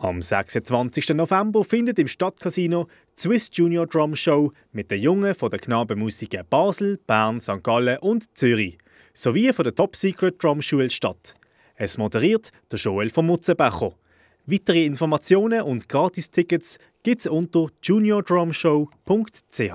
Am 26. November findet im Stadtcasino die Swiss Junior Drum Show mit den Jungen von der Knabenmusiker Basel, Bern, St. Gallen und Zürich sowie von der Top Secret Drum Schule statt. Es moderiert der Joel von Mutzenbecher. Weitere Informationen und Gratistickets gibt's unter juniordrumshow.ch.